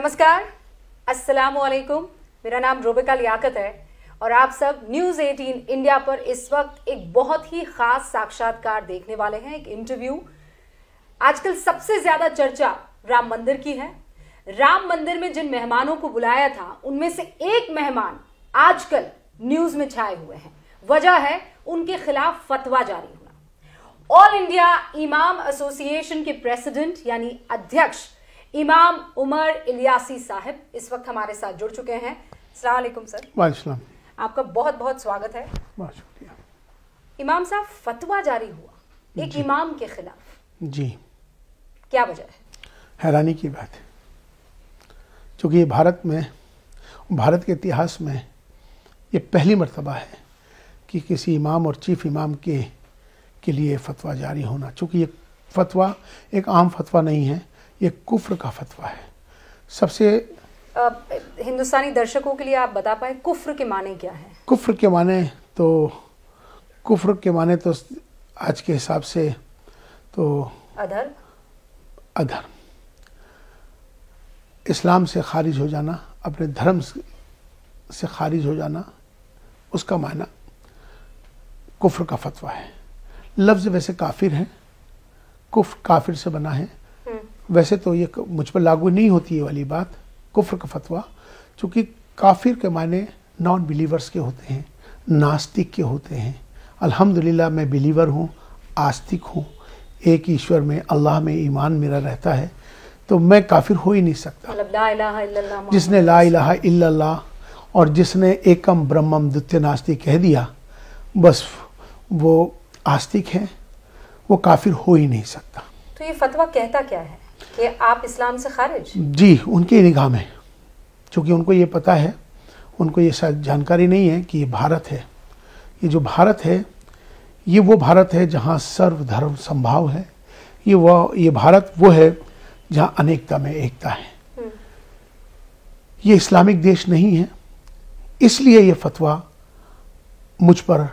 नमस्कार अस्सलाम वालेकुम मेरा नाम रोबिका लियाकत है और आप सब न्यूज़ 18 इंडिया पर इस वक्त एक बहुत ही ख़ास साक्षात्कार देखने वाले हैं एक इंटरव्यू आजकल सबसे ज़्यादा चर्चा राम मंदिर की है राम मंदिर में जिन मेहमानों को बुलाया था उनमें से एक मेहमान आजकल न्यूज़ में छाए हुए हैं वजह है उनके खिलाफ फतवा जारी होना ऑल इंडिया इमाम एसोसिएशन के प्रेसिडेंट यानी अध्यक्ष इमाम उमर इलियासी साहब इस वक्त हमारे साथ जुड़ चुके हैं सलामकुम सर वाईसलाम आपका बहुत बहुत स्वागत है बहुत शुक्रिया इमाम साहब फतवा जारी हुआ एक इमाम के खिलाफ जी क्या वजह है हैरानी की बात है चूँकि भारत में भारत के इतिहास में ये पहली मरतबा है कि किसी इमाम और चीफ इमाम के के लिए फतवा जारी होना चूँकि ये फतवा एक आम फतवा नहीं है ये कुफर का फतवा है सबसे आ, हिंदुस्तानी दर्शकों के लिए आप बता पाए कुफ्र के माने क्या है कुफ्र के माने तो कुफर के माने तो आज के हिसाब से तो अधर अधर इस्लाम से खारिज हो जाना अपने धर्म से खारिज हो जाना उसका मायना कुफ्र का फतवा है लफ्ज़ वैसे काफिर है कुफ्र काफिर से बना है वैसे तो ये मुझ पर लागू नहीं होती ये वाली बात कुफ्र का फतवा चूँकि काफिर के माने नॉन बिलीवर्स के होते हैं नास्तिक के होते हैं अल्हम्दुलिल्लाह मैं बिलीवर हूँ आस्तिक हूँ एक ईश्वर में अल्लाह में ईमान मेरा रहता है तो मैं काफिर हो ही नहीं सकता मतलब जिसने ला इलाहा इल्लल्लाह और जिसने एकम ब्रह्मम द्वितीय नास्तिक कह दिया बस वो आस्तिक है वो काफिर हो ही नहीं सकता तो ये फतवा कहता क्या है कि आप इस्लाम से खारिज जी उनकी निगाह में क्योंकि उनको ये पता है उनको ये शायद जानकारी नहीं है कि ये भारत है ये जो भारत है ये वो भारत है जहाँ सर्वधर्म संभाव है ये वो ये भारत वो है जहाँ अनेकता में एकता है हम्म। ये इस्लामिक देश नहीं है इसलिए ये फतवा मुझ पर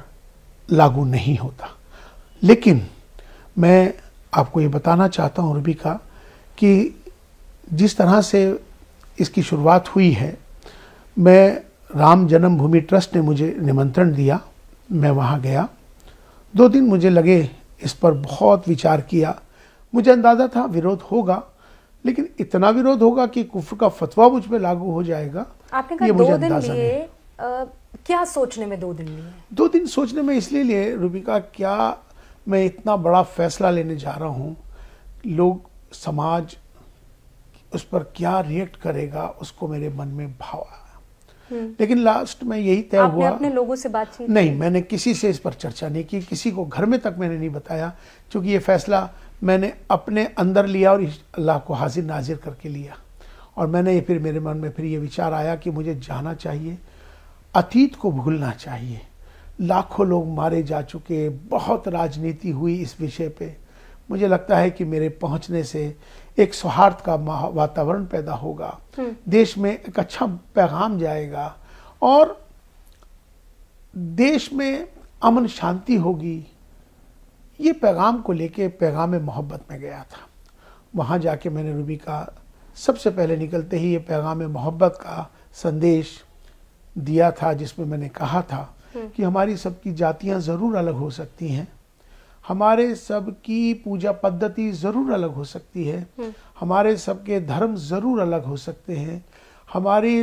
लागू नहीं होता लेकिन मैं आपको ये बताना चाहता हूँ रूबी का कि जिस तरह से इसकी शुरुआत हुई है मैं राम जन्मभूमि ट्रस्ट ने मुझे निमंत्रण दिया मैं वहाँ गया दो दिन मुझे लगे इस पर बहुत विचार किया मुझे अंदाज़ा था विरोध होगा लेकिन इतना विरोध होगा कि कुफर का फतवा मुझ पर लागू हो जाएगा आपने मुझे दो दिन आ, क्या सोचने में दो दिन लिए दो दिन सोचने में इसलिए लिए रूबिका क्या मैं इतना बड़ा फैसला लेने जा रहा हूँ लोग समाज उस पर क्या रिएक्ट करेगा उसको मेरे मन में भाव आया हम्म। लेकिन लास्ट में यही तय हुआ अपने लोगों से बातचीत नहीं मैंने किसी से इस पर चर्चा नहीं की किसी को घर में तक मैंने नहीं बताया क्योंकि ये फैसला मैंने अपने अंदर लिया और अल्लाह को हाजिर नाजिर करके लिया और मैंने ये फिर मेरे मन में फिर ये विचार आया कि मुझे जाना चाहिए अतीत को भूलना चाहिए लाखों लोग मारे जा चुके बहुत राजनीति हुई इस विषय पे मुझे लगता है कि मेरे पहुंचने से एक सौहार्द का वातावरण पैदा होगा हम्म। देश में एक अच्छा पैगाम जाएगा और देश में अमन शांति होगी ये पैगाम को लेके पैगाम मोहब्बत में गया था वहाँ जाके मैंने रूबी का सबसे पहले निकलते ही ये पैगाम मोहब्बत का संदेश दिया था जिसमें मैंने कहा था हम्म। कि हमारी सबकी जातियाँ ज़रूर अलग हो सकती हैं हमारे सबकी पूजा पद्धति ज़रूर अलग हो सकती है हम्म। हमारे सबके धर्म ज़रूर अलग हो सकते हैं हमारी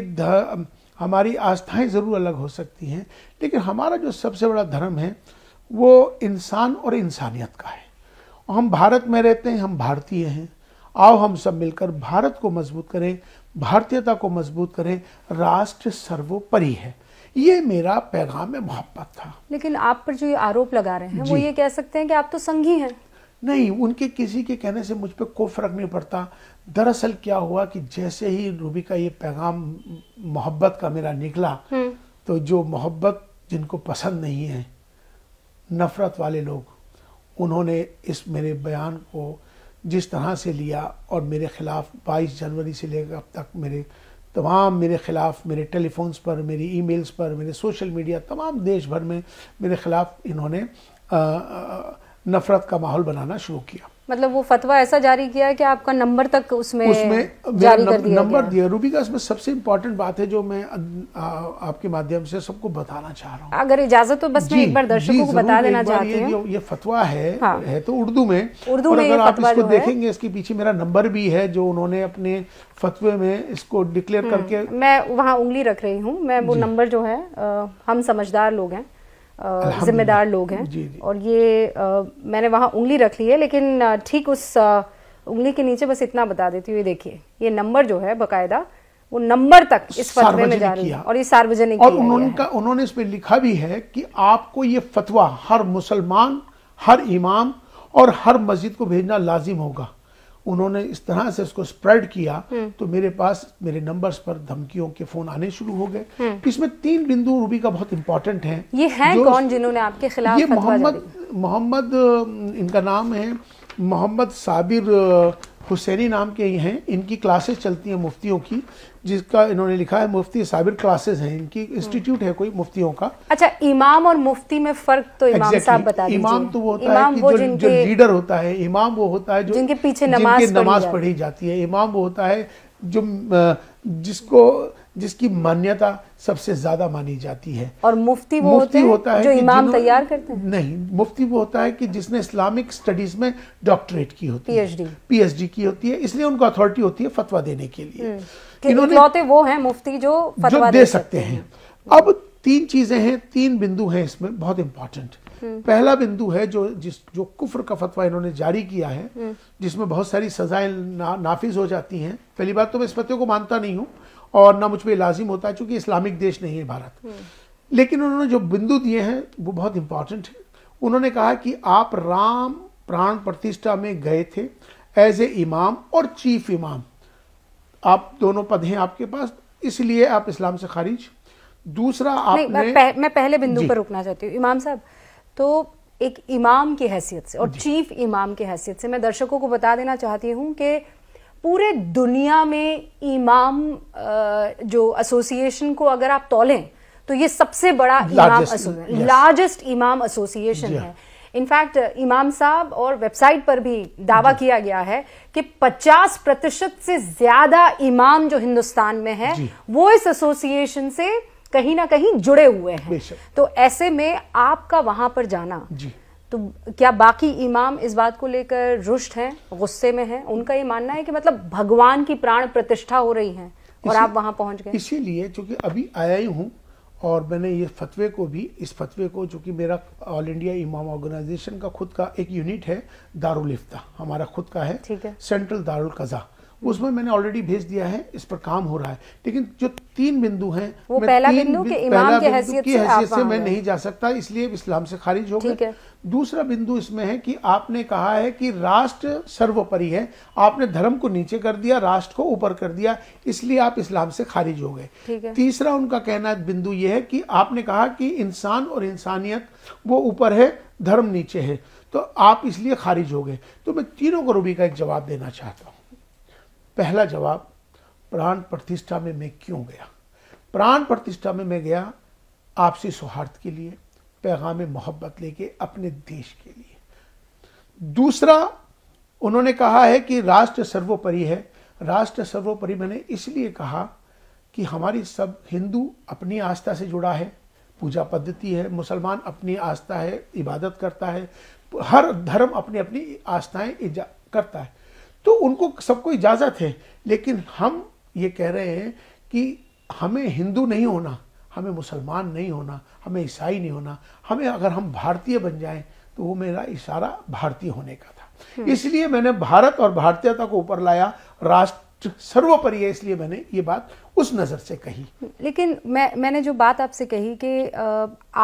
हमारी आस्थाएं ज़रूर अलग हो सकती हैं लेकिन हमारा जो सबसे बड़ा धर्म है वो इंसान और इंसानियत का है और हम भारत में रहते हैं हम भारतीय हैं आओ हम सब मिलकर भारत को मजबूत करें भारतीयता को मजबूत करें राष्ट्र सर्वोपरि है ये मेरा पैगाम है मोहब्बत था लेकिन आप पर जो ये आरोप लगा रहे हैं वो ये कह सकते हैं कि आप तो संगी हैं नहीं उनके किसी के कहने से मुझ पर कोई फ़र्क नहीं पड़ता दरअसल क्या हुआ कि जैसे ही रूबी का ये पैगाम मोहब्बत का मेरा निकला हम्म। तो जो मोहब्बत जिनको पसंद नहीं है नफ़रत वाले लोग उन्होंने इस मेरे बयान को जिस तरह से लिया और मेरे ख़िलाफ़ 22 जनवरी से लेकर अब तक मेरे तमाम मेरे ख़िलाफ़ मेरे टेलीफोन्स पर मेरी ईमेल्स पर मेरे सोशल मीडिया तमाम देश भर में मेरे ख़िलाफ़ इन्होंने नफ़रत का माहौल बनाना शुरू किया मतलब वो फतवा ऐसा जारी किया है कि आपका नंबर तक उसमें, उसमें जारी कर दिया नंबर दिया रूबी का उसमें सबसे इम्पोर्टेंट बात है जो मैं आ, आपके माध्यम से सबको बताना चाह रहा हूँ अगर इजाजत तो बस मैं एक बार दर्शकों को बता देना चाहती हूँ ये, ये फतवा है हाँ। है तो उर्दू में उर्दू में अगर आप इसको देखेंगे इसके पीछे मेरा नंबर भी है जो उन्होंने अपने फतवे में इसको डिक्लेयर हम्म, करके मैं वहाँ उंगली रख रही हूँ मैं वो नंबर जो है हम समझदार लोग हैं जिम्मेदार लोग हैं जी जी। और ये आ, मैंने वहाँ उंगली रख ली है लेकिन ठीक उस आ, उंगली के नीचे बस इतना बता देती हूँ ये देखिए ये नंबर जो है बकायदा वो नंबर तक इस फतवे में जा रही है और ये सार्वजनिक और उन्होंने उन्होंने इसमें लिखा भी है कि आपको ये फतवा हर मुसलमान हर इमाम और हर मस्जिद को भेजना लाजिम होगा उन्होंने इस तरह से उसको स्प्रेड किया हम्म। तो मेरे पास मेरे नंबर्स पर धमकियों के फोन आने शुरू हो गए हम्म। इसमें तीन बिंदु रूबी का बहुत इंपॉर्टेंट है ये है कौन जिन्होंने आपके खिलाफ ये मोहम्मद मोहम्मद इनका नाम है मोहम्मद साबिर हुसैनी नाम के ये हैं इनकी क्लासेस चलती हैं मुफ्तियों की जिसका इन्होंने लिखा है मुफ्ती साबिर क्लासेस हैं इनकी हम्म। इंस्टीट्यूट है कोई मुफ्तियों का अच्छा इमाम और मुफ्ती में फर्क तो इमाम exactly. साहब बता दीजिए इमाम तो वो होता है कि वो जो, जिनके, जो लीडर होता है इमाम वो होता है जो जिनके पीछे नमाज नमाज पढ़ी जाती है इमाम वो होता है जो जिसको जिसकी मान्यता सबसे ज्यादा मानी जाती है और मुफ्ती वो मुफ्ती होते होता है जो इमाम तैयार करते हैं नहीं मुफ्ती वो होता है कि जिसने इस्लामिक स्टडीज में डॉक्टरेट की होती है पीएचडी की होती है इसलिए उनको अथॉरिटी होती है फतवा देने के लिए हम्म, इन्होंने वो हैं मुफ्ती जो जो दे सकते हैं हम्म। अब तीन चीजें हैं तीन बिंदु हैं इसमें बहुत इंपॉर्टेंट हम्म। पहला बिंदु है जो जिस जो कुफर का फतवा इन्होंने जारी किया है जिसमें बहुत सारी सजाएं ना, नाफिज हो जाती हैं पहली बात तो मैं इस फतवे को मानता नहीं हूँ और ना मुझ पर लाजिम होता है चूँकि इस्लामिक देश नहीं है भारत हम्म। लेकिन उन्होंने जो बिंदु दिए हैं वो बहुत इम्पॉर्टेंट है उन्होंने कहा कि आप राम प्राण प्रतिष्ठा में गए थे एज ए इमाम और चीफ इमाम आप दोनों पद हैं आपके पास इसलिए आप इस्लाम से खारिज दूसरा मैं, पह, मैं पहले बिंदु पर रुकना चाहती हूँ इमाम साहब तो एक इमाम की हैसियत से और चीफ इमाम की हैसियत से मैं दर्शकों को बता देना चाहती हूँ कि पूरे दुनिया में इमाम जो एसोसिएशन को अगर आप तोलें तो ये सबसे बड़ा largest, इमाम लार्जेस्ट इमाम एसोसिएशन है इनफैक्ट इमाम साहब और वेबसाइट पर भी दावा किया गया है कि 50 प्रतिशत से ज्यादा इमाम जो हिंदुस्तान में है वो इस एसोसिएशन से कहीं ना कहीं जुड़े हुए हैं तो ऐसे में आपका वहां पर जाना तो क्या बाकी इमाम इस बात को लेकर रुष्ट हैं गुस्से में हैं उनका ये मानना है कि मतलब भगवान की प्राण प्रतिष्ठा हो रही है और आप वहां पहुंच गए इसीलिए चूंकि अभी आया ही हूँ और मैंने ये फतवे को भी इस फतवे को जो कि मेरा ऑल इंडिया इमाम ऑर्गेनाइजेशन का खुद का एक यूनिट है दारुल इफ्ता हमारा खुद का है सेंट्रल दारुल कज़ा उसमें मैंने ऑलरेडी भेज दिया है इस पर काम हो रहा है लेकिन जो तीन बिंदु हैं वो पहला बिंदु के इमाम के हैसियत की हैसियत से मैं नहीं जा सकता इसलिए इस्लाम से खारिज हो गए दूसरा बिंदु इसमें है कि आपने कहा है कि राष्ट्र सर्वोपरि है आपने धर्म को नीचे कर दिया राष्ट्र को ऊपर कर दिया इसलिए आप इस्लाम से खारिज हो गए तीसरा उनका कहना बिंदु ये है कि आपने कहा कि इंसान और इंसानियत वो ऊपर है धर्म नीचे है तो आप इसलिए खारिज हो गए तो मैं तीनों को रूबी का एक जवाब देना चाहता हूँ पहला जवाब प्राण प्रतिष्ठा में मैं क्यों गया प्राण प्रतिष्ठा में मैं गया आपसी सौहार्द के लिए पैगाम मोहब्बत लेके अपने देश के लिए दूसरा उन्होंने कहा है कि राष्ट्र सर्वोपरि है राष्ट्र सर्वोपरि मैंने इसलिए कहा कि हमारी सब हिंदू अपनी आस्था से जुड़ा है पूजा पद्धति है मुसलमान अपनी आस्था है इबादत करता है हर धर्म अपनी अपनी आस्थाएं करता है तो उनको सबको इजाज़त है लेकिन हम ये कह रहे हैं कि हमें हिंदू नहीं होना हमें मुसलमान नहीं होना हमें ईसाई नहीं होना हमें अगर हम भारतीय बन जाएं तो वो मेरा इशारा भारतीय होने का था हम्म। इसलिए मैंने भारत और भारतीयता को ऊपर लाया राष्ट्र सर्वोपरि है इसलिए मैंने ये बात उस नज़र से कही लेकिन मैं मैंने जो बात आपसे कही कि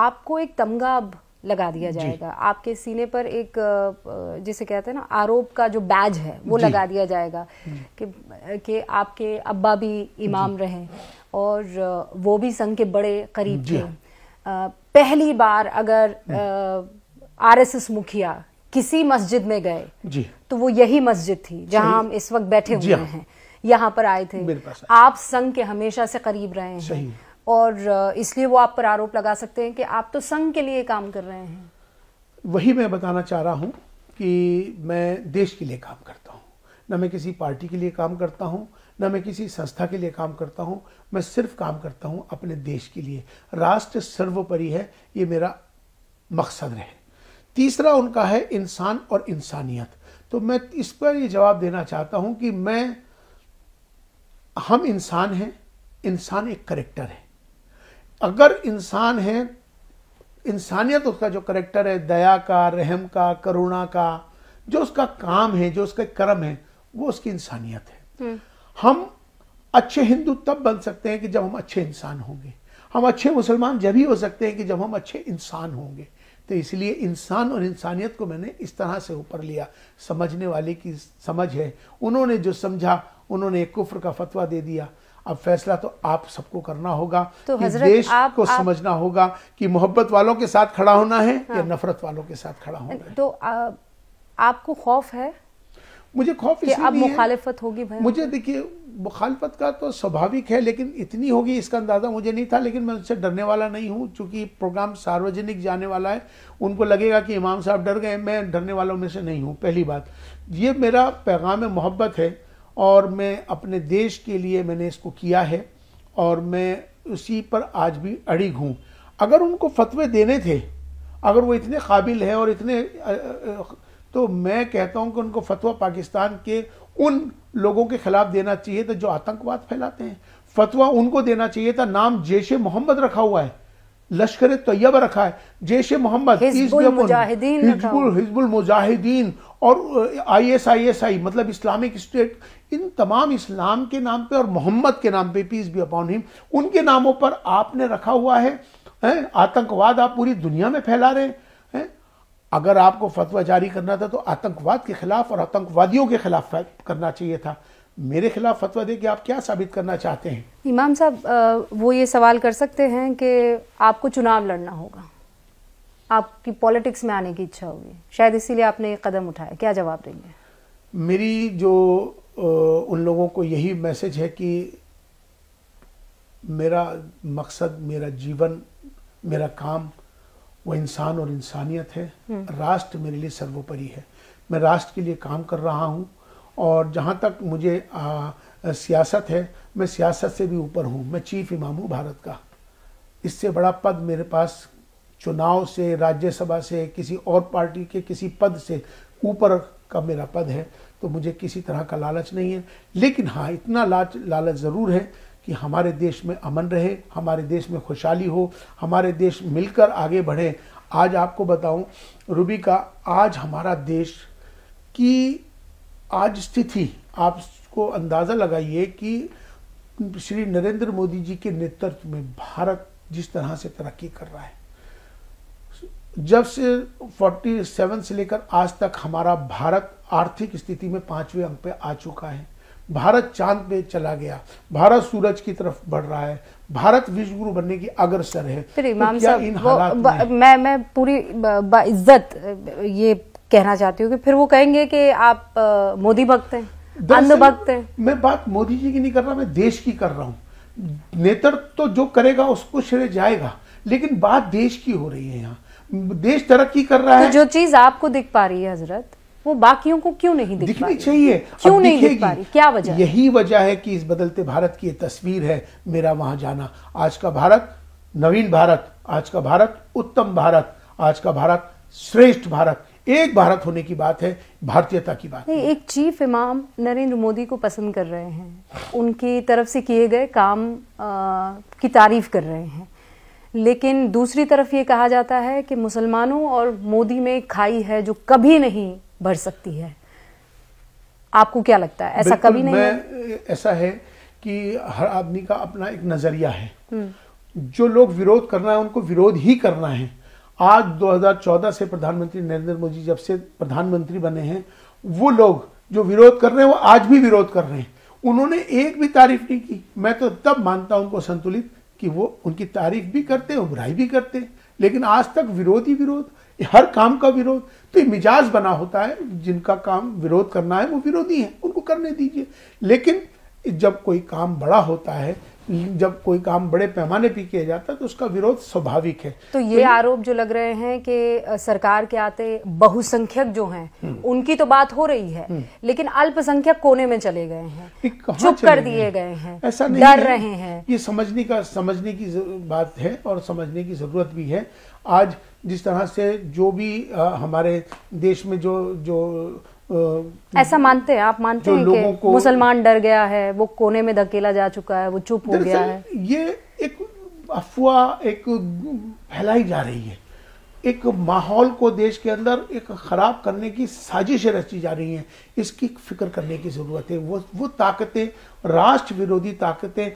आपको एक तमगा लगा दिया जाएगा आपके सीने पर एक जिसे कहते हैं ना आरोप का जो बैज है वो लगा दिया जाएगा हम्म। कि कि आपके अब्बा भी इमाम रहे और वो भी संघ के बड़े करीब थे पहली बार अगर हम्म। आरएसएस मुखिया किसी मस्जिद में गए तो वो यही मस्जिद थी जहां हम इस वक्त बैठे हुए हाँ। हैं यहाँ पर आए थे आप संघ के हमेशा से करीब रहे हैं और इसलिए वो आप पर आरोप लगा सकते हैं कि आप तो संघ के लिए काम कर रहे हैं वही मैं बताना चाह रहा हूँ कि मैं देश के लिए काम करता हूँ न मैं किसी पार्टी के लिए काम करता हूँ न मैं किसी संस्था के लिए काम करता हूँ मैं सिर्फ काम करता हूँ अपने देश के लिए राष्ट्र सर्वोपरि है ये मेरा मकसद रहे तीसरा उनका है इंसान और इंसानियत तो मैं इस पर ये जवाब देना चाहता हूँ कि मैं हम इंसान हैं इंसान एक करेक्टर है अगर इंसान है इंसानियत उसका जो करेक्टर है दया का रहम का करुणा का जो उसका काम है जो उसका कर्म है वो उसकी इंसानियत है हम्म। हम अच्छे हिंदू तब बन सकते हैं कि जब हम अच्छे इंसान होंगे हम अच्छे मुसलमान जब ही हो सकते हैं कि जब हम अच्छे इंसान होंगे तो इसलिए इंसान और इंसानियत को मैंने इस तरह से ऊपर लिया समझने वाले की समझ है उन्होंने जो समझा उन्होंने एक कुफ्र का फतवा दे दिया अब फैसला तो आप सबको करना होगा तो कि देश आप, को आप, समझना होगा कि मोहब्बत वालों के साथ खड़ा होना है हाँ, या नफरत वालों के साथ खड़ा होना है तो आ, आपको खौफ है मुझे खौफ इसलिए अब मुखालफत होगी भाई मुझे देखिए मुखालफत का तो स्वाभाविक है लेकिन इतनी होगी इसका अंदाज़ा मुझे नहीं था लेकिन मैं उनसे डरने वाला नहीं हूँ चूँकि प्रोग्राम सार्वजनिक जाने वाला है उनको लगेगा कि इमाम साहब डर गए मैं डरने वालों में से नहीं हूँ पहली बात ये मेरा पैगाम मोहब्बत है और मैं अपने देश के लिए मैंने इसको किया है और मैं उसी पर आज भी अड़िग हूँ अगर उनको फतवे देने थे अगर वो इतने काबिल हैं और इतने तो मैं कहता हूँ कि उनको फतवा पाकिस्तान के उन लोगों के खिलाफ देना चाहिए था जो आतंकवाद फैलाते हैं फतवा उनको देना चाहिए था नाम जैश मोहम्मद रखा हुआ है लश्कर तैयब रखा है जैश मोहम्मद हिजबुल मुजाहिदीन और I S I S I मतलब इस्लामिक स्टेट इन तमाम इस्लाम के नाम पे और मोहम्मद के नाम पे पीस बी अपॉन हिम उनके नामों पर आपने रखा हुआ है, आतंकवाद आप पूरी दुनिया में फैला रहे हैं अगर आपको फतवा जारी करना था तो आतंकवाद के खिलाफ और आतंकवादियों के खिलाफ करना चाहिए था मेरे खिलाफ फतवा दे कि आप क्या साबित करना चाहते हैं इमाम साहब वो ये सवाल कर सकते हैं कि आपको चुनाव लड़ना होगा आपकी पॉलिटिक्स में आने की इच्छा होगी शायद इसीलिए आपने ये कदम उठाया क्या जवाब देंगे मेरी जो उन लोगों को यही मैसेज है कि मेरा मकसद मेरा जीवन मेरा काम वो इंसान और इंसानियत है हम्म। राष्ट्र मेरे लिए सर्वोपरि है मैं राष्ट्र के लिए काम कर रहा हूँ और जहाँ तक मुझे आ, सियासत है मैं सियासत से भी ऊपर हूँ मैं चीफ इमाम हूँ भारत का इससे बड़ा पद मेरे पास चुनाव से राज्यसभा से किसी और पार्टी के किसी पद से ऊपर का मेरा पद है तो मुझे किसी तरह का लालच नहीं है लेकिन हाँ इतना लाच लालच ज़रूर है कि हमारे देश में अमन रहे हमारे देश में खुशहाली हो हमारे देश मिलकर आगे बढ़े आज आपको बताऊं रूबी का आज हमारा देश की आज स्थिति आपको अंदाज़ा लगाइए कि श्री नरेंद्र मोदी जी के नेतृत्व में भारत जिस तरह से तरक्की कर रहा है जब से 47 से लेकर आज तक हमारा भारत आर्थिक स्थिति में पांचवें अंक पे आ चुका है भारत चांद पे चला गया भारत सूरज की तरफ बढ़ रहा है भारत विश्व गुरु बनने की अग्रसर है तो क्या इन तो साहब मैं मैं पूरी इज्जत ये कहना चाहती हूँ कि फिर वो कहेंगे कि आप मोदी भक्त हैं अंध भक्त हैं मैं बात मोदी जी की नहीं कर रहा मैं देश की कर रहा हूँ नेतृत्व तो जो करेगा उसको श्रेय जाएगा लेकिन बात देश की हो रही है यहाँ देश तरक्की कर रहा तो है तो जो चीज आपको दिख पा रही है हजरत वो बाकियों को क्यों नहीं दिख दिखनी चाहिए क्यों नहीं दिख पा रही क्या वजह यही वजह है कि इस बदलते भारत की ये तस्वीर है मेरा वहां जाना आज का भारत नवीन भारत आज का भारत उत्तम भारत आज का भारत श्रेष्ठ भारत एक भारत होने की बात है भारतीयता की बात नहीं, एक चीफ इमाम नरेंद्र मोदी को पसंद कर रहे हैं उनकी तरफ से किए गए काम आ, की तारीफ कर रहे हैं लेकिन दूसरी तरफ ये कहा जाता है कि मुसलमानों और मोदी में खाई है जो कभी नहीं भर सकती है आपको क्या लगता है ऐसा कभी नहीं मैं, ऐसा है कि हर आदमी का अपना एक नजरिया है हम्म। जो लोग विरोध करना है उनको विरोध ही करना है आज 2014 से प्रधानमंत्री नरेंद्र मोदी जब से प्रधानमंत्री बने हैं वो लोग जो विरोध कर रहे हैं वो आज भी विरोध कर रहे हैं उन्होंने एक भी तारीफ नहीं की मैं तो तब मानता हूं उनको संतुलित कि वो उनकी तारीफ भी करते हैं बुराई भी करते हैं लेकिन आज तक विरोधी विरोध हर काम का विरोध तो ये मिजाज बना होता है जिनका काम विरोध करना है वो विरोधी है उनको करने दीजिए लेकिन जब कोई काम बड़ा होता है जब कोई काम बड़े पैमाने पर किया जाता है तो उसका विरोध स्वाभाविक है तो ये तो आरोप जो लग रहे हैं कि सरकार के आते बहुसंख्यक जो हैं हम्म। उनकी तो बात हो रही है हम्म। लेकिन अल्पसंख्यक कोने में चले गए हैं चुप कर दिए गए हैं ऐसा नहीं डर रहे हैं ये समझने का समझने की बात है और समझने की जरूरत भी है आज जिस तरह से जो भी हमारे देश में जो जो ऐसा मानते हैं आप मानते हैं कि मुसलमान डर गया है वो कोने में धकेला जा चुका है वो चुप हो गया है ये एक अफवाह एक फैलाई जा रही है एक माहौल को देश के अंदर एक ख़राब करने की साजिश रची जा रही है इसकी फिक्र करने की ज़रूरत है वो वो ताकतें राष्ट्र विरोधी ताकतें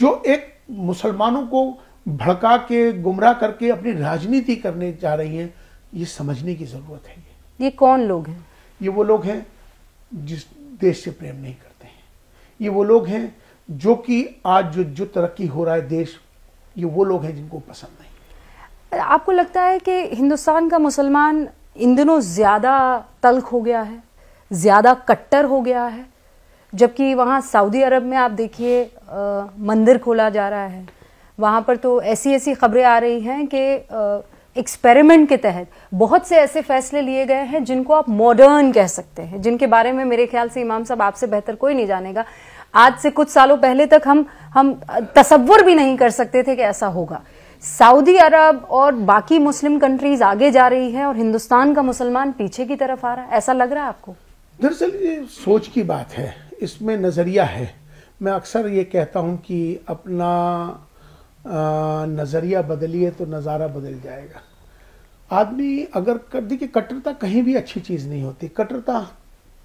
जो एक मुसलमानों को भड़का के गुमराह करके अपनी राजनीति करने जा रही हैं ये समझने की ज़रूरत है ये कौन लोग हैं ये वो लोग हैं जिस देश से प्रेम नहीं करते हैं ये वो लोग हैं जो कि आज जो जो तरक्की हो रहा है देश ये वो लोग हैं जिनको पसंद नहीं आपको लगता है कि हिंदुस्तान का मुसलमान इन दिनों ज़्यादा तल्ख हो गया है ज़्यादा कट्टर हो गया है जबकि वहाँ सऊदी अरब में आप देखिए मंदिर खोला जा रहा है वहाँ पर तो ऐसी ऐसी खबरें आ रही हैं कि एक्सपेरिमेंट के तहत बहुत से ऐसे फैसले लिए गए हैं जिनको आप मॉडर्न कह सकते हैं जिनके बारे में मेरे ख्याल से इमाम साहब आपसे बेहतर कोई नहीं जानेगा आज से कुछ सालों पहले तक हम हम तस्वर भी नहीं कर सकते थे कि ऐसा होगा सऊदी अरब और बाकी मुस्लिम कंट्रीज आगे जा रही है और हिंदुस्तान का मुसलमान पीछे की तरफ आ रहा है ऐसा लग रहा है आपको दरअसल ये सोच की बात है इसमें नज़रिया है मैं अक्सर ये कहता हूँ कि अपना नज़रिया बदलिए तो नज़ारा बदल जाएगा आदमी अगर कर देखिए कट्टरता कहीं भी अच्छी चीज नहीं होती कट्टरता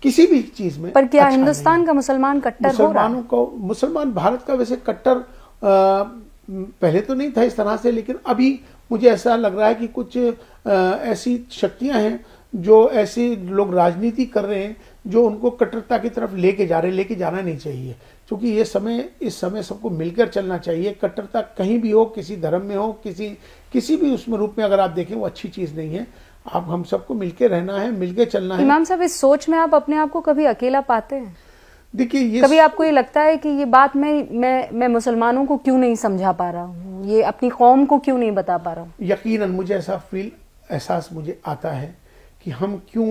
किसी भी चीज में पर क्या अच्छा हिंदुस्तान का मुसलमान कट्टर मुसलमानों को मुसलमान भारत का वैसे कट्टर पहले तो नहीं था इस तरह से लेकिन अभी मुझे ऐसा लग रहा है कि कुछ आ, ऐसी शक्तियां हैं जो ऐसे लोग राजनीति कर रहे हैं जो उनको कट्टरता की तरफ लेके जा रहे लेके जाना नहीं चाहिए क्योंकि ये समय इस समय सबको मिलकर चलना चाहिए कट्टरता कहीं भी हो किसी धर्म में हो किसी किसी भी उसमें रूप में अगर आप देखें वो अच्छी चीज़ नहीं है आप हम सबको मिलकर रहना है मिलके चलना है इमाम साहब इस सोच में आप अपने आप को कभी अकेला पाते हैं देखिए ये कभी आपको ये लगता है कि ये बात मैं मैं मैं मुसलमानों को क्यों नहीं समझा पा रहा हूँ ये अपनी कौम को क्यों नहीं बता पा रहा हूँ यकीनन मुझे ऐसा फील एहसास मुझे आता है कि हम क्यों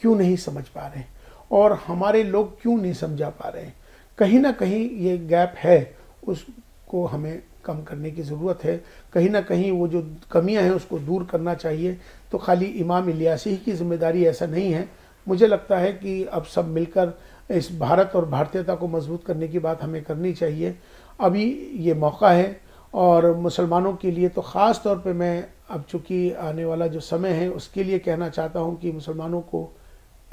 क्यों नहीं समझ पा रहे और हमारे लोग क्यों नहीं समझा पा रहे हैं कहीं ना कहीं ये गैप है उसको हमें कम करने की ज़रूरत है कहीं ना कहीं वो जो कमियां हैं उसको दूर करना चाहिए तो खाली इमाम इलियासी की जिम्मेदारी ऐसा नहीं है मुझे लगता है कि अब सब मिलकर इस भारत और भारतीयता को मजबूत करने की बात हमें करनी चाहिए अभी ये मौका है और मुसलमानों के लिए तो ख़ास तौर पे मैं अब चूँकि आने वाला जो समय है उसके लिए कहना चाहता हूँ कि मुसलमानों को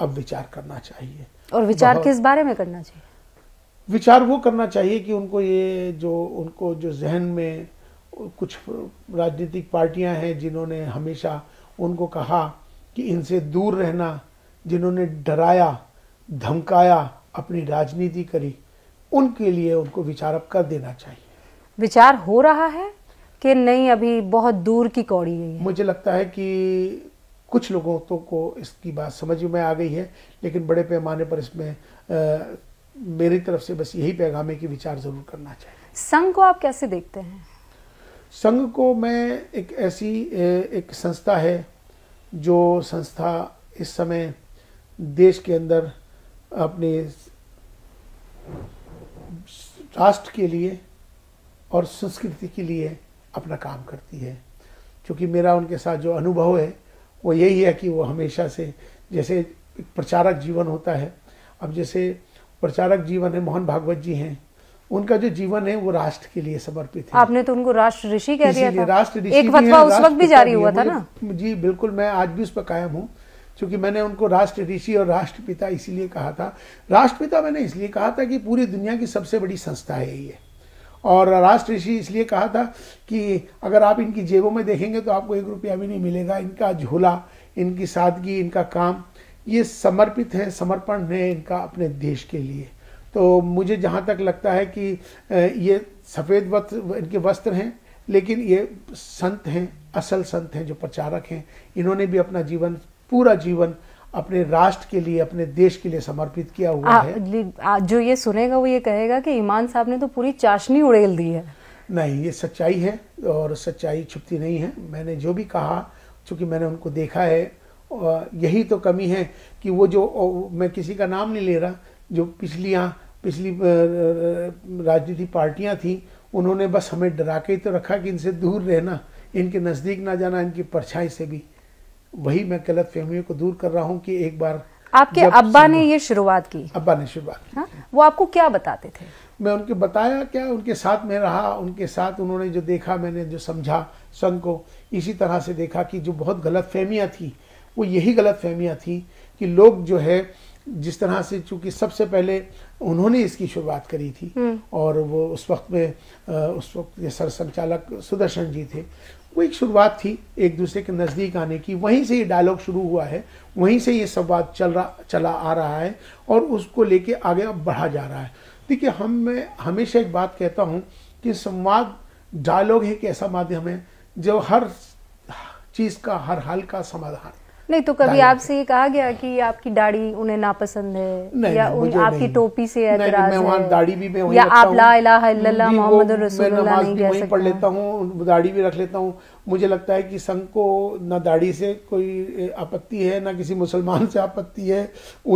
अब विचार करना चाहिए और विचार किस बारे में करना चाहिए विचार वो करना चाहिए कि उनको ये जो उनको जो जहन में कुछ राजनीतिक पार्टियां हैं जिन्होंने हमेशा उनको कहा कि इनसे दूर रहना जिन्होंने डराया धमकाया अपनी राजनीति करी उनके लिए उनको विचार अब कर देना चाहिए विचार हो रहा है कि नहीं अभी बहुत दूर की कौड़ी है मुझे लगता है कि कुछ लोगों तो को इसकी बात समझ में आ गई है लेकिन बड़े पैमाने पर इसमें आ, मेरी तरफ से बस यही पैगाम है कि विचार ज़रूर करना चाहिए संघ को आप कैसे देखते हैं संघ को मैं एक ऐसी एक संस्था है जो संस्था इस समय देश के अंदर अपने राष्ट्र के लिए और संस्कृति के लिए अपना काम करती है क्योंकि मेरा उनके साथ जो अनुभव है वो यही है कि वो हमेशा से जैसे प्रचारक जीवन होता है अब जैसे प्रचारक जीवन है मोहन भागवत जी हैं उनका जो जीवन है वो राष्ट्र के लिए समर्पित है आपने तो उनको राष्ट्र ऋषि कह दिया था राष्ट्र ऋषि एक फतवा उस वक्त भी जारी हुआ था ना जी बिल्कुल मैं आज भी उस पर कायम हूँ क्योंकि मैंने उनको राष्ट्र ऋषि और राष्ट्रपिता इसीलिए कहा था राष्ट्रपिता मैंने इसलिए कहा था कि पूरी दुनिया की सबसे बड़ी संस्था है ये और राष्ट्र ऋषि इसलिए कहा था कि अगर आप इनकी जेबों में देखेंगे तो आपको एक रुपया भी नहीं मिलेगा इनका झूला इनकी सादगी इनका काम ये समर्पित है समर्पण है इनका अपने देश के लिए तो मुझे जहाँ तक लगता है कि ये सफ़ेद वस्त्र इनके वस्त्र हैं लेकिन ये संत हैं असल संत हैं जो प्रचारक हैं इन्होंने भी अपना जीवन पूरा जीवन अपने राष्ट्र के लिए अपने देश के लिए समर्पित किया हुआ आ, है आ, जो ये सुनेगा वो ये कहेगा कि ईमान साहब ने तो पूरी चाशनी उड़ेल दी है नहीं ये सच्चाई है और सच्चाई छुपती नहीं है मैंने जो भी कहा चूंकि मैंने उनको देखा है यही तो कमी है कि वो जो मैं किसी का नाम नहीं ले रहा जो पिछलियाँ पिछली राजनीति पार्टियाँ थी उन्होंने बस हमें डरा के ही तो रखा कि इनसे दूर रहना इनके नज़दीक ना जाना इनकी परछाई से भी वही मैं गलत फहमियों को दूर कर रहा हूँ कि एक बार आपके अब्बा ने ये शुरुआत की अब्बा ने शुरुआत की हाँ? वो आपको क्या बताते थे मैं उनके बताया क्या उनके साथ में रहा उनके साथ उन्होंने जो देखा मैंने जो समझा संघ को इसी तरह से देखा कि जो बहुत गलत फहमियाँ थी वो यही गलत फहमियाँ थी कि लोग जो है जिस तरह से चूंकि सबसे पहले उन्होंने इसकी शुरुआत करी थी हम्म। और वो उस वक्त में उस वक्त के सर संचालक सुदर्शन जी थे वो एक शुरुआत थी एक दूसरे के नज़दीक आने की वहीं से ये डायलॉग शुरू हुआ है वहीं से ये संवाद चल रहा चला आ रहा है और उसको लेके आगे अब बढ़ा जा रहा है देखिए हम मैं हमेशा एक बात कहता हूँ कि संवाद डायलॉग एक ऐसा माध्यम है जो हर चीज़ का हर हाल का समाधान नहीं तो कभी आपसे ये कहा गया कि आपकी दाढ़ी उन्हें नापसंद है या उन आपकी टोपी से है आप नहीं पढ़ लेता हूँ दाढ़ी भी रख लेता हूँ मुझे लगता है कि संघ को न दाढ़ी से कोई आपत्ति है ना किसी मुसलमान से आपत्ति है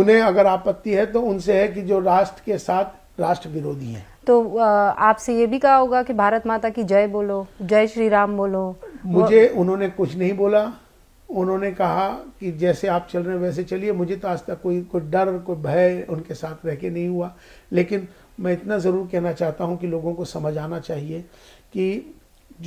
उन्हें अगर आपत्ति है तो उनसे है कि जो राष्ट्र के साथ राष्ट्र विरोधी है तो आपसे ये भी कहा होगा कि भारत माता की जय बोलो जय श्री राम बोलो मुझे उन्होंने कुछ नहीं बोला उन्होंने कहा कि जैसे आप चल रहे हैं वैसे चलिए मुझे तो आज तक कोई कोई डर कोई भय उनके साथ रह के नहीं हुआ लेकिन मैं इतना ज़रूर कहना चाहता हूँ कि लोगों को समझ आना चाहिए कि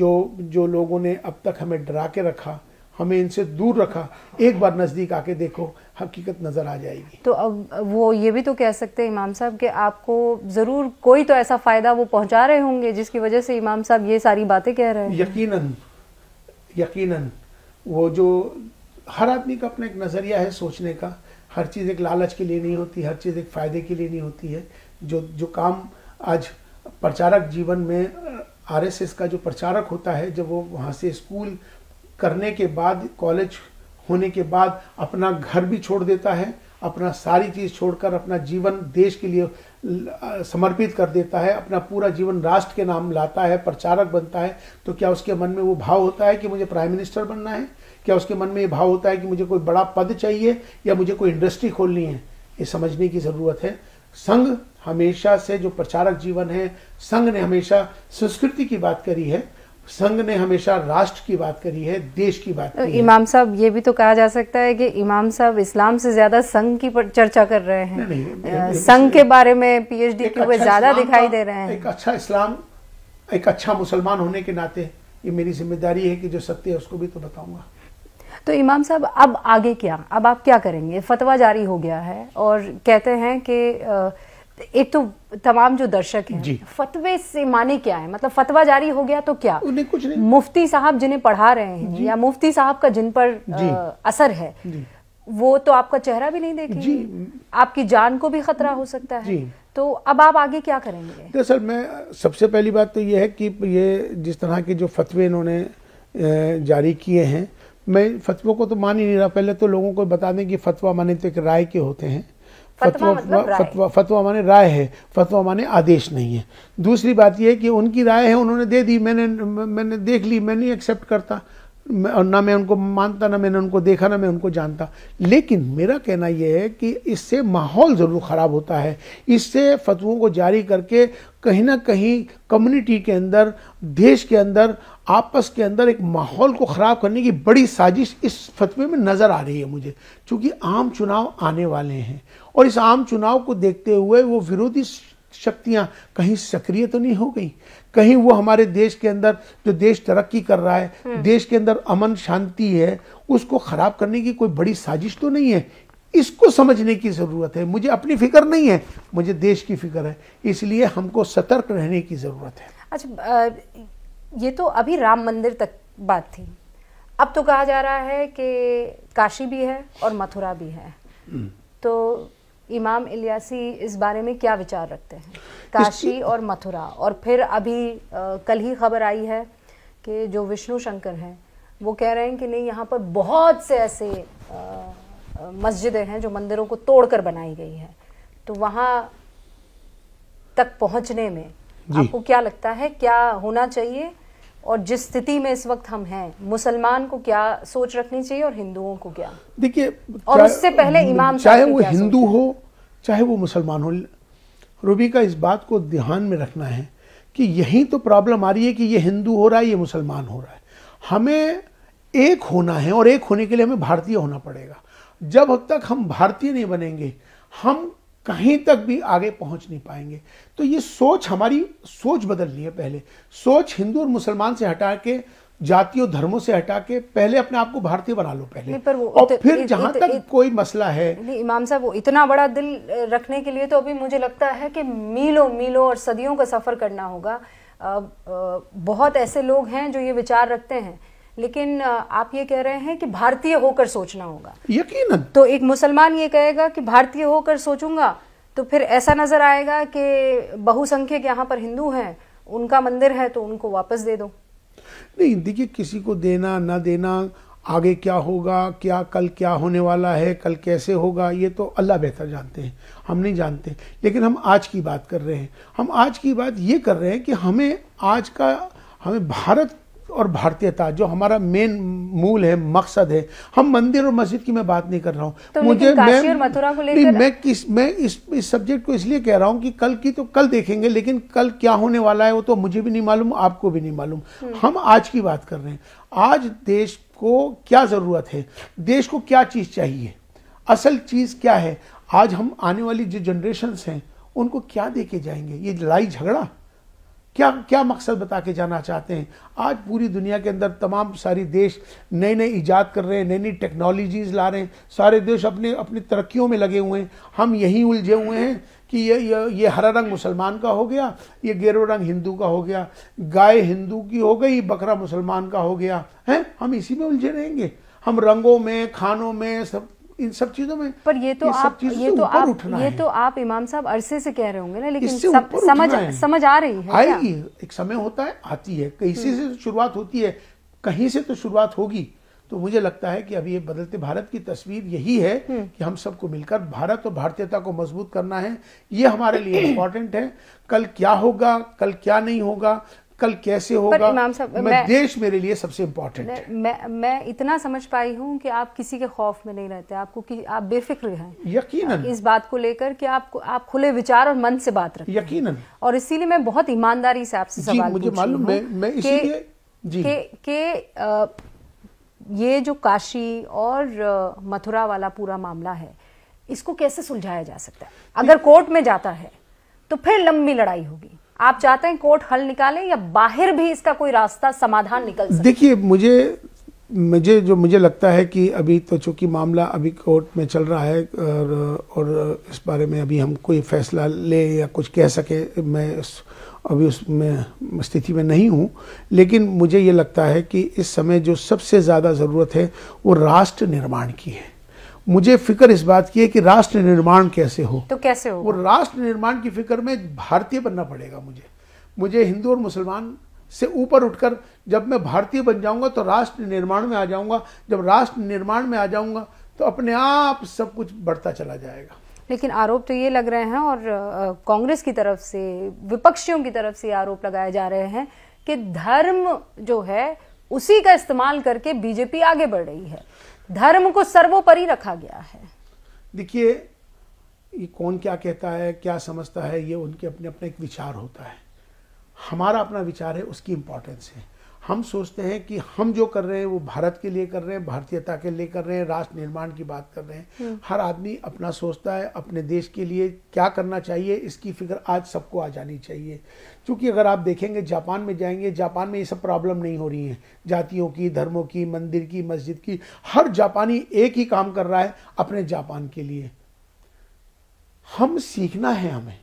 जो जो लोगों ने अब तक हमें डरा के रखा हमें इनसे दूर रखा एक बार नज़दीक आके देखो हकीकत नज़र आ जाएगी तो अब वो ये भी तो कह सकते हैं इमाम साहब कि आपको ज़रूर कोई तो ऐसा फ़ायदा वो पहुंचा रहे होंगे जिसकी वजह से इमाम साहब ये सारी बातें कह रहे हैं यकीनन यकीनन वो जो हर आदमी का अपना एक नज़रिया है सोचने का हर चीज़ एक लालच के लिए नहीं होती हर चीज़ एक फ़ायदे के लिए नहीं होती है जो जो काम आज प्रचारक जीवन में आरएसएस का जो प्रचारक होता है जब वो वहाँ से स्कूल करने के बाद कॉलेज होने के बाद अपना घर भी छोड़ देता है अपना सारी चीज़ छोड़कर अपना जीवन देश के लिए समर्पित कर देता है अपना पूरा जीवन राष्ट्र के नाम लाता है प्रचारक बनता है तो क्या उसके मन में वो भाव होता है कि मुझे प्राइम मिनिस्टर बनना है क्या उसके मन में ये भाव होता है कि मुझे कोई बड़ा पद चाहिए या मुझे कोई इंडस्ट्री खोलनी है ये समझने की ज़रूरत है संघ हमेशा से जो प्रचारक जीवन है संघ ने हमेशा संस्कृति की बात करी है संघ ने हमेशा राष्ट्र की बात करी है देश की बात करी इमाम साहब ये भी तो कहा जा सकता है कि इमाम साहब इस्लाम से ज्यादा संघ की चर्चा कर रहे हैं संघ के बारे में पीएचडी के हुए ज्यादा दिखाई दे रहे हैं एक अच्छा इस्लाम एक अच्छा मुसलमान होने के नाते ये मेरी जिम्मेदारी है कि जो सत्य है उसको भी तो बताऊंगा तो इमाम साहब अब आगे क्या अब आप क्या करेंगे फतवा जारी हो गया है और कहते हैं कि एक तो तमाम जो दर्शक हैं फतवे से माने क्या है मतलब फतवा जारी हो गया तो क्या उन्हें कुछ नहीं मुफ्ती साहब जिन्हें पढ़ा रहे हैं या मुफ्ती साहब का जिन पर आ, असर है वो तो आपका चेहरा भी नहीं देखेंगे आपकी जान को भी खतरा हो सकता है तो अब आप आगे क्या करेंगे तो सर मैं सबसे पहली बात तो ये है कि ये जिस तरह के जो फतवे इन्होंने जारी किए हैं मैं फतवों को तो मान ही नहीं रहा पहले तो लोगों को बता दें कि फतवा माने तो एक राय के होते हैं फतवा मतलब फतवा फतवा माने राय है फतवा माने आदेश नहीं है दूसरी बात यह है कि उनकी राय है उन्होंने दे दी मैंने मैंने देख ली मैं नहीं एक्सेप्ट करता और ना मैं उनको मानता ना मैंने उनको देखा ना मैं उनको जानता लेकिन मेरा कहना यह है कि इससे माहौल ज़रूर ख़राब होता है इससे फतवों को जारी करके कहीं ना कहीं कम्युनिटी के अंदर देश के अंदर आपस के अंदर एक माहौल को ख़राब करने की बड़ी साजिश इस फतवे में नज़र आ रही है मुझे क्योंकि आम चुनाव आने वाले हैं और इस आम चुनाव को देखते हुए वो विरोधी शक्तियां कहीं सक्रिय तो नहीं हो गई कहीं वो हमारे देश के अंदर जो देश तरक्की कर रहा है हम्म। देश के अंदर अमन शांति है उसको खराब करने की कोई बड़ी साजिश तो नहीं है इसको समझने की ज़रूरत है मुझे अपनी फिक्र नहीं है मुझे देश की फिक्र है इसलिए हमको सतर्क रहने की ज़रूरत है अच्छा ये तो अभी राम मंदिर तक बात थी अब तो कहा जा रहा है कि काशी भी है और मथुरा भी है हम्म। तो इमाम इलियासी इस बारे में क्या विचार रखते हैं काशी और मथुरा और फिर अभी आ, कल ही खबर आई है कि जो विष्णु शंकर हैं वो कह रहे हैं कि नहीं यहाँ पर बहुत से ऐसे मस्जिदें हैं जो मंदिरों को तोड़कर बनाई गई है तो वहाँ तक पहुँचने में आपको क्या लगता है क्या होना चाहिए और जिस स्थिति में इस वक्त हम हैं मुसलमान को क्या सोच रखनी चाहिए और हिंदुओं को क्या देखिए और उससे पहले इमाम चाहे वो हिंदू हो चाहे वो मुसलमान हो रूबी का इस बात को ध्यान में रखना है कि यही तो प्रॉब्लम आ रही है कि ये हिंदू हो रहा है ये मुसलमान हो रहा है हमें एक होना है और एक होने के लिए हमें भारतीय होना पड़ेगा जब तक हम भारतीय नहीं बनेंगे हम कहीं तक भी आगे पहुंच नहीं पाएंगे तो ये सोच हमारी सोच बदलनी है पहले सोच हिंदू और मुसलमान से हटा के जातियों धर्मों से हटा के पहले अपने आप को भारतीय बना लो पहले पर वो, और फिर जहां तक इत, कोई मसला है इमाम साहब वो इतना बड़ा दिल रखने के लिए तो अभी मुझे लगता है कि मीलों मीलों और सदियों का सफर करना होगा आ, आ, बहुत ऐसे लोग हैं जो ये विचार रखते हैं लेकिन आप ये कह रहे हैं कि भारतीय होकर सोचना होगा यकीन तो एक मुसलमान ये कहेगा कि भारतीय होकर सोचूंगा तो फिर ऐसा नजर आएगा कि बहुसंख्यक यहाँ पर हिंदू हैं उनका मंदिर है तो उनको वापस दे दो नहीं देखिए किसी को देना ना देना आगे क्या होगा क्या कल क्या होने वाला है कल कैसे होगा ये तो अल्लाह बेहतर जानते हैं हम नहीं जानते लेकिन हम आज की बात कर रहे हैं हम आज की बात ये कर रहे हैं कि हमें आज का हमें भारत और भारतीयता जो हमारा मेन मूल है मकसद है हम मंदिर और मस्जिद की मैं बात नहीं कर रहा हूँ तो मुझे मैं मथुरा को मैं किस मैं इस इस सब्जेक्ट को इसलिए कह रहा हूँ कि कल की तो कल देखेंगे लेकिन कल क्या होने वाला है वो तो मुझे भी नहीं मालूम आपको भी नहीं मालूम हम्म। हम आज की बात कर रहे हैं आज देश को क्या ज़रूरत है देश को क्या चीज़ चाहिए असल चीज़ क्या है आज हम आने वाली जो जनरेशन हैं उनको क्या दे के जाएंगे ये लड़ाई झगड़ा क्या क्या मकसद बता के जाना चाहते हैं आज पूरी दुनिया के अंदर तमाम सारी देश नए नए ईजाद कर रहे हैं नई नई टेक्नोलॉजीज़ ला रहे हैं सारे देश अपने अपनी तरक्कियों में लगे हुए हैं हम यहीं उलझे हुए हैं कि ये ये ये हरा रंग मुसलमान का हो गया ये गेरो रंग हिंदू का हो गया गाय हिंदू की हो गई बकरा मुसलमान का हो गया हैं हम इसी में उलझे रहेंगे हम रंगों में खानों में सब इन सब चीजों में पर ये तो ये आप ये तो आप ये तो आप इमाम साहब अरसे से कह रहे होंगे ना लेकिन सब, समझ समझ आ रही है आएगी एक समय होता है आती है कहीं हम्म। से शुरुआत होती है कहीं से तो शुरुआत होगी तो मुझे लगता है कि अभी ये बदलते भारत की तस्वीर यही है हम्म। कि हम सबको मिलकर भारत और भारतीयता को मजबूत करना है ये हमारे लिए इम्पोर्टेंट है कल क्या होगा कल क्या नहीं होगा कल कैसे होगा इमाम साहब मैं, देश मेरे लिए सबसे इम्पोर्टेंट है मैं मैं इतना समझ पाई हूँ कि आप किसी के खौफ में नहीं रहते आपको कि आप बेफिक्र हैं यकीनन इस बात को लेकर कि आप आप खुले विचार और मन से बात रखें यकीनन और इसीलिए मैं बहुत ईमानदारी से आपसे सवाल मुझे मालूम मैं, मैं इसीलिए ये जो काशी और मथुरा वाला पूरा मामला है इसको कैसे सुलझाया जा सकता है अगर कोर्ट में जाता है तो फिर लंबी लड़ाई होगी आप चाहते हैं कोर्ट हल निकाले या बाहर भी इसका कोई रास्ता समाधान निकल देखिए मुझे मुझे जो मुझे लगता है कि अभी तो चूंकि मामला अभी कोर्ट में चल रहा है और, और इस बारे में अभी हम कोई फैसला ले या कुछ कह सके मैं अभी उसमें स्थिति में नहीं हूँ लेकिन मुझे ये लगता है कि इस समय जो सबसे ज़्यादा ज़रूरत है वो राष्ट्र निर्माण की है मुझे फिक्र इस बात की है कि राष्ट्र निर्माण कैसे हो तो कैसे हो वो राष्ट्र निर्माण की फिक्र में भारतीय बनना पड़ेगा मुझे मुझे हिंदू और मुसलमान से ऊपर उठकर जब मैं भारतीय बन जाऊंगा तो राष्ट्र निर्माण में आ जाऊंगा जब राष्ट्र निर्माण में आ जाऊंगा तो अपने आप सब कुछ बढ़ता चला जाएगा लेकिन आरोप तो ये लग रहे हैं और कांग्रेस की तरफ से विपक्षियों की तरफ से आरोप लगाए जा रहे हैं कि धर्म जो है उसी का इस्तेमाल करके बीजेपी आगे बढ़ रही है धर्म को सर्वोपरि रखा गया है देखिए ये कौन क्या कहता है क्या समझता है ये उनके अपने अपने एक विचार होता है हमारा अपना विचार है उसकी इम्पोर्टेंस है हम सोचते हैं कि हम जो कर रहे हैं वो भारत के लिए कर रहे हैं भारतीयता के लिए कर रहे हैं राष्ट्र निर्माण की बात कर रहे हैं हम्म। हर आदमी अपना सोचता है अपने देश के लिए क्या करना चाहिए इसकी फिक्र आज सबको आ जानी चाहिए क्योंकि अगर आप देखेंगे जापान में जाएंगे जापान में ये सब प्रॉब्लम नहीं हो रही है जातियों की धर्मों की मंदिर की मस्जिद की हर जापानी एक ही काम कर रहा है अपने जापान के लिए हम सीखना है हमें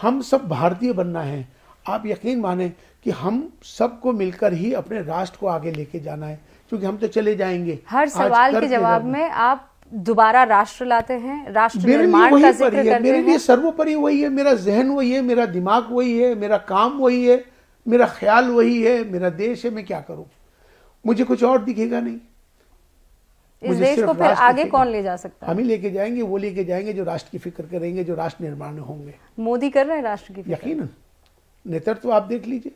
हम सब भारतीय बनना है आप यकीन माने कि हम सबको मिलकर ही अपने राष्ट्र को आगे लेके जाना है क्योंकि हम तो चले जाएंगे हर सवाल के जवाब में आप दोबारा राष्ट्र लाते हैं राष्ट्र निर्माण का जिक्र करते हैं मेरे लिए सर्वोपरि वही है मेरा जहन वही है मेरा दिमाग वही है मेरा काम वही है मेरा ख्याल वही है मेरा देश है मैं क्या करूं मुझे कुछ और दिखेगा नहीं इस देश को फिर आगे कौन ले जा सकता है हम ही लेके जाएंगे वो लेके जाएंगे जो राष्ट्र की फिक्र करेंगे जो राष्ट्र निर्माण होंगे मोदी कर रहे हैं राष्ट्र की यकीन नेतृत्व आप देख लीजिए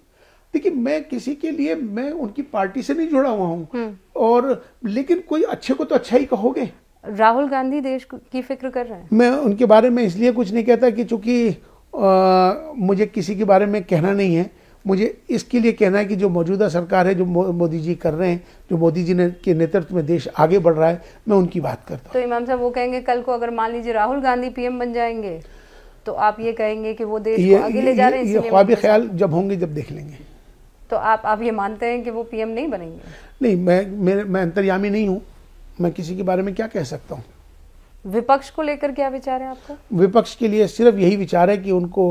देखिए मैं किसी के लिए मैं उनकी पार्टी से नहीं जुड़ा हुआ हूँ हम्म। और लेकिन कोई अच्छे को तो अच्छा ही कहोगे राहुल गांधी देश की फिक्र कर रहे हैं मैं उनके बारे में इसलिए कुछ नहीं कहता कि चूंकि मुझे किसी के बारे में कहना नहीं है मुझे इसके लिए कहना है कि जो मौजूदा सरकार है जो मोदी जी कर रहे हैं जो मोदी जी ने के नेतृत्व में देश आगे बढ़ रहा है मैं उनकी बात करता हूँ तो इमाम साहब वो कहेंगे कल को अगर मान लीजिए राहुल गांधी पीएम बन जाएंगे तो आप ये कहेंगे कि वो देश ये, को आगे ये, ले जा रहे हैं ये ख्वाबी ख्याल जब होंगे जब देख लेंगे तो आप आप ये मानते हैं कि वो पीएम नहीं बनेंगे नहीं मैं मेरे मैं अंतर्यामी नहीं हूँ मैं किसी के बारे में क्या कह सकता हूँ विपक्ष को लेकर क्या विचार है आपका विपक्ष के लिए सिर्फ यही विचार है कि उनको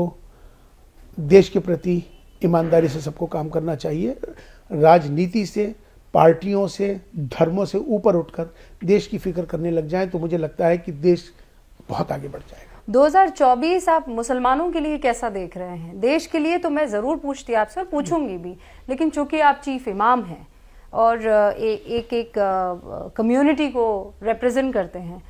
देश के प्रति ईमानदारी से सबको काम करना चाहिए राजनीति से पार्टियों से धर्मों से ऊपर उठकर देश की फिक्र करने लग जाए तो मुझे लगता है कि देश बहुत आगे बढ़ जाएगा 2024 आप मुसलमानों के लिए कैसा देख रहे हैं देश के लिए तो मैं ज़रूर पूछती आपसे और पूछूंगी भी लेकिन चूंकि आप चीफ इमाम हैं और ए, एक एक कम्युनिटी को रिप्रेजेंट करते हैं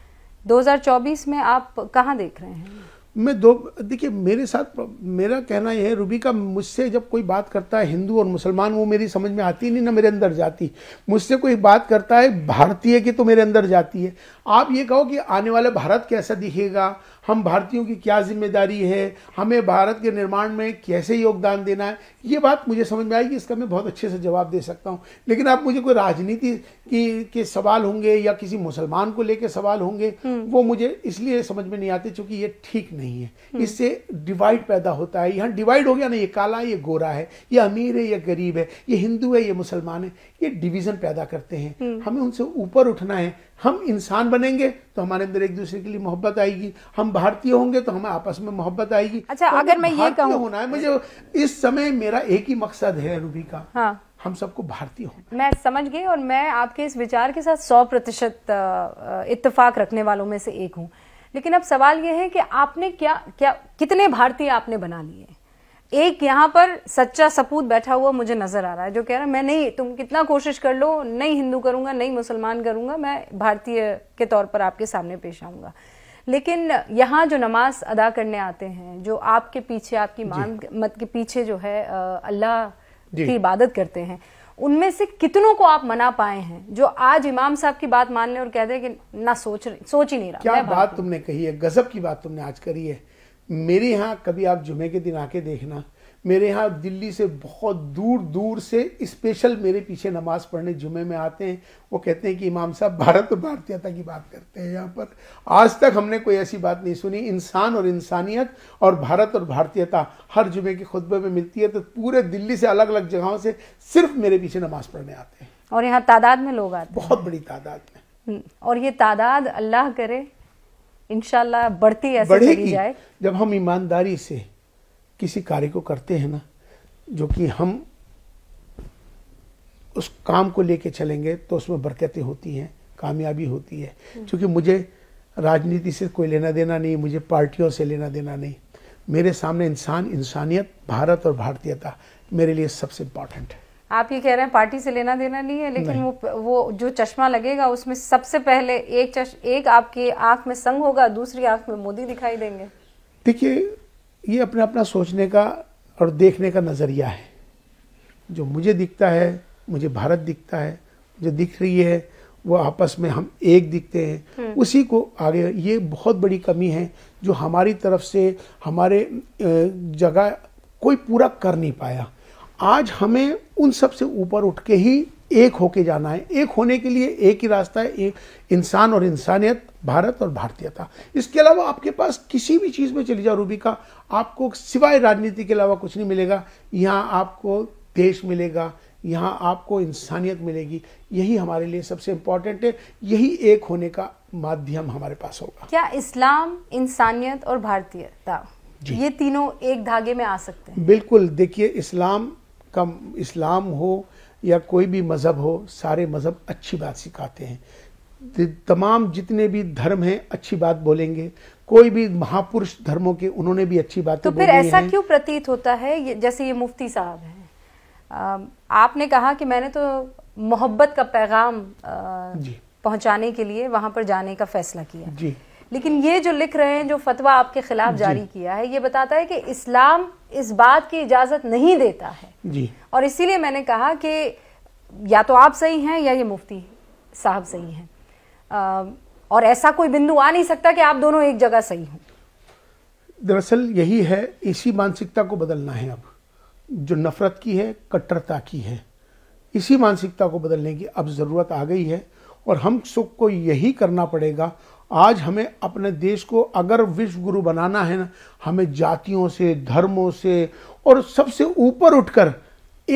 2024 में आप कहाँ देख रहे हैं मैं दो देखिए मेरे साथ मेरा कहना यह है रूबी का मुझसे जब कोई बात करता है हिंदू और मुसलमान वो मेरी समझ में आती नहीं ना मेरे अंदर जाती मुझसे कोई बात करता है भारतीय की तो मेरे अंदर जाती है आप ये कहो कि आने वाला भारत कैसा दिखेगा हम भारतीयों की क्या जिम्मेदारी है हमें भारत के निर्माण में कैसे योगदान देना है ये बात मुझे समझ में आई कि इसका मैं बहुत अच्छे से जवाब दे सकता हूँ लेकिन आप मुझे कोई राजनीति की के सवाल होंगे या किसी मुसलमान को लेकर सवाल होंगे हम्म। वो मुझे इसलिए समझ में नहीं आते चूँकि ये ठीक नहीं है हम्म। इससे डिवाइड पैदा होता है यहाँ डिवाइड हो गया ना ये काला ये गोरा है ये अमीर है ये गरीब है ये हिंदू है ये मुसलमान है ये डिविज़न पैदा करते हैं हम्म। हमें उनसे ऊपर उठना है हम इंसान बनेंगे तो हमारे अंदर एक दूसरे के लिए मोहब्बत आएगी हम भारतीय होंगे तो हमें आपस में मोहब्बत आएगी अच्छा तो अगर मैं ये कहूँ होना है मुझे इस समय मेरा एक ही मकसद है रूबी का हाँ। हम सबको भारतीय होना मैं समझ गई और मैं आपके इस विचार के साथ सौ प्रतिशत इतफाक रखने वालों में से एक हूँ लेकिन अब सवाल यह है कि आपने क्या क्या कितने भारतीय आपने बना लिए एक यहाँ पर सच्चा सपूत बैठा हुआ मुझे नजर आ रहा है जो कह रहा है मैं नहीं तुम कितना कोशिश कर लो नहीं हिंदू करूंगा नहीं मुसलमान करूंगा मैं भारतीय के तौर पर आपके सामने पेश आऊंगा लेकिन यहाँ जो नमाज अदा करने आते हैं जो आपके पीछे आपकी मान मत के पीछे जो है अल्लाह की इबादत करते हैं उनमें से कितनों को आप मना पाए हैं जो आज इमाम साहब की बात मान लें और कह दें कि ना सोच सोच ही नहीं रहा क्या बात तुमने कही है गजब की बात तुमने आज करी है मेरे यहाँ कभी आप जुमे के दिन आके देखना मेरे यहाँ दिल्ली से बहुत दूर दूर से स्पेशल मेरे पीछे नमाज पढ़ने जुमे में आते हैं वो कहते हैं कि इमाम साहब भारत और भारतीयता की बात करते हैं यहाँ पर आज तक हमने कोई ऐसी बात नहीं सुनी इंसान और इंसानियत और भारत और भारतीयता हर जुमे के खुतबे में मिलती है तो पूरे दिल्ली से अलग अलग जगहों से सिर्फ मेरे पीछे नमाज पढ़ने आते हैं और यहाँ तादाद में लोग आते हैं बहुत बड़ी तादाद में हम्म, और ये तादाद अल्लाह करे इनशाला बढ़ती ऐसे बढ़ेगी जाए जब हम ईमानदारी से किसी कार्य को करते हैं ना जो कि हम उस काम को लेके चलेंगे तो उसमें बरकतें होती हैं कामयाबी होती है हम्म। क्योंकि मुझे राजनीति से कोई लेना देना नहीं मुझे पार्टियों से लेना देना नहीं मेरे सामने इंसान इंसानियत भारत और भारतीयता मेरे लिए सबसे इम्पॉर्टेंट है आप ये कह रहे हैं पार्टी से लेना देना नहीं है लेकिन नहीं। वो वो जो चश्मा लगेगा उसमें सबसे पहले एक चश एक आपकी आंख में संग होगा दूसरी आंख में मोदी दिखाई देंगे देखिए ये अपना अपना सोचने का और देखने का नज़रिया है जो मुझे दिखता है मुझे भारत दिखता है जो दिख रही है वो आपस में हम एक दिखते हैं हम्म। उसी को आगे ये बहुत बड़ी कमी है जो हमारी तरफ से हमारे जगह कोई पूरा कर नहीं पाया आज हमें उन सब से ऊपर उठ के ही एक होके जाना है एक होने के लिए एक ही रास्ता है एक इंसान और इंसानियत भारत और भारतीयता इसके अलावा आपके पास किसी भी चीज़ में चली जाओ रूबी का आपको सिवाय राजनीति के अलावा कुछ नहीं मिलेगा यहाँ आपको देश मिलेगा यहाँ आपको इंसानियत मिलेगी यही हमारे लिए सबसे इम्पोर्टेंट है यही एक होने का माध्यम हमारे पास होगा क्या इस्लाम इंसानियत और भारतीयता ये तीनों एक धागे में आ सकते हैं बिल्कुल देखिए इस्लाम कम इस्लाम हो या कोई भी मज़हब हो सारे मज़हब अच्छी बात सिखाते हैं तमाम जितने भी धर्म हैं अच्छी बात बोलेंगे कोई भी महापुरुष धर्मों के उन्होंने भी अच्छी बात तो फिर ऐसा क्यों प्रतीत होता है ये, जैसे ये मुफ्ती साहब हैं आपने कहा कि मैंने तो मोहब्बत का पैगाम पहुंचाने के लिए वहां पर जाने का फैसला किया जी लेकिन ये जो लिख रहे हैं जो फतवा आपके खिलाफ जारी किया है ये बताता है कि इस्लाम इस बात की इजाज़त नहीं देता है जी और इसीलिए मैंने कहा कि या तो आप सही हैं या ये मुफ्ती साहब सही हैं और ऐसा कोई बिंदु आ नहीं सकता कि आप दोनों एक जगह सही हों दरअसल यही है इसी मानसिकता को बदलना है अब जो नफ़रत की है कट्टरता की है इसी मानसिकता को बदलने की अब ज़रूरत आ गई है और हम सुख को यही करना पड़ेगा आज हमें अपने देश को अगर विश्व गुरु बनाना है ना हमें जातियों से धर्मों से और सबसे ऊपर उठकर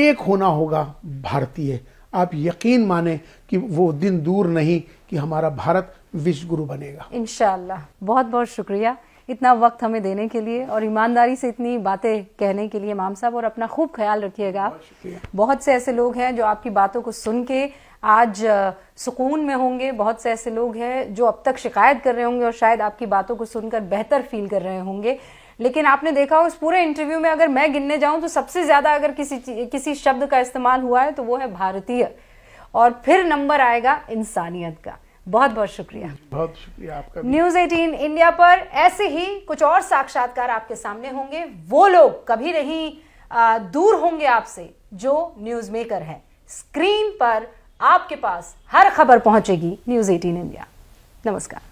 एक होना होगा भारतीय आप यकीन माने कि वो दिन दूर नहीं कि हमारा भारत विश्व गुरु बनेगा इनशाला बहुत बहुत शुक्रिया इतना वक्त हमें देने के लिए और ईमानदारी से इतनी बातें कहने के लिए माम साहब और अपना खूब ख्याल रखिएगा बहुत से ऐसे लोग हैं जो आपकी बातों को सुन के आज सुकून में होंगे बहुत से ऐसे लोग हैं जो अब तक शिकायत कर रहे होंगे और शायद आपकी बातों को सुनकर बेहतर फील कर रहे होंगे लेकिन आपने देखा हो इस पूरे इंटरव्यू में अगर मैं गिनने जाऊं तो सबसे ज़्यादा अगर किसी किसी शब्द का इस्तेमाल हुआ है तो वो है भारतीय और फिर नंबर आएगा इंसानियत का बहुत बहुत शुक्रिया बहुत शुक्रिया आपका न्यूज एटीन इंडिया पर ऐसे ही कुछ और साक्षात्कार आपके सामने होंगे वो लोग कभी नहीं दूर होंगे आपसे जो न्यूज मेकर है स्क्रीन पर आपके पास हर खबर पहुंचेगी न्यूज़ एटीन इंडिया नमस्कार